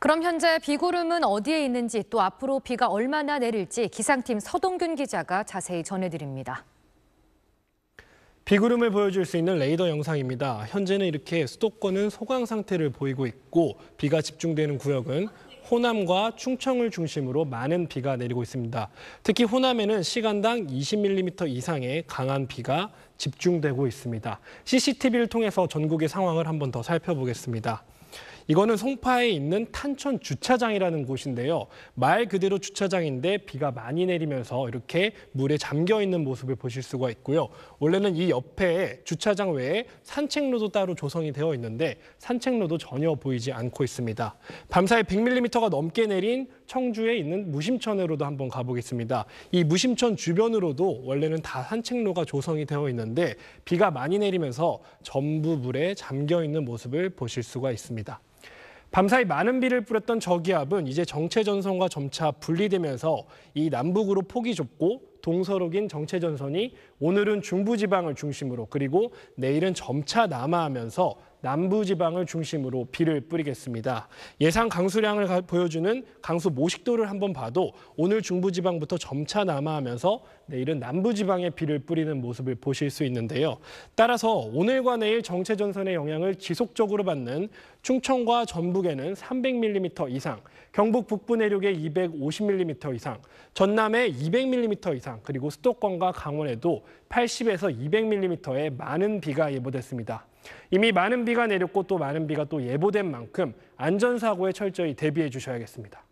그럼 현재 비구름은 어디에 있는지 또 앞으로 비가 얼마나 내릴지 기상팀 서동균 기자가 자세히 전해드립니다. 비구름을 보여줄 수 있는 레이더 영상입니다. 현재는 이렇게 수도권은 소강 상태를 보이고 있고 비가 집중되는 구역은 호남과 충청을 중심으로 많은 비가 내리고 있습니다. 특히 호남에는 시간당 20mm 이상의 강한 비가 집중되고 있습니다. CCTV를 통해서 전국의 상황을 한번 더 살펴보겠습니다. 이거는 송파에 있는 탄천 주차장이라는 곳인데요. 말 그대로 주차장인데 비가 많이 내리면서 이렇게 물에 잠겨 있는 모습을 보실 수가 있고요. 원래는 이 옆에 주차장 외에 산책로도 따로 조성이 되어 있는데 산책로도 전혀 보이지 않고 있습니다. 밤사이 100mm가 넘게 내린 청주에 있는 무심천으로도 한번 가보겠습니다. 이 무심천 주변으로도 원래는 다 산책로가 조성이 되어 있는데 비가 많이 내리면서 전부 물에 잠겨 있는 모습을 보실 수가 있습니다. 밤사이 많은 비를 뿌렸던 저기압은 이제 정체 전선과 점차 분리되면서 이 남북으로 폭이 좁고 동서록인 정체전선이 오늘은 중부지방을 중심으로 그리고 내일은 점차 남하하면서 남부지방을 중심으로 비를 뿌리겠습니다. 예상 강수량을 보여주는 강수 모식도를 한번 봐도 오늘 중부지방부터 점차 남하하면서 내일은 남부지방에 비를 뿌리는 모습을 보실 수 있는데요. 따라서 오늘과 내일 정체전선의 영향을 지속적으로 받는 충청과 전북에는 300mm 이상, 경북 북부 내륙에 250mm 이상, 전남에 200mm 이상, 이상, 그리고 수도권과 강원에도 80에서 200mm의 많은 비가 예보됐습니다. 이미 많은 비가 내렸고 또 많은 비가 또 예보된 만큼 안전사고에 철저히 대비해 주셔야겠습니다.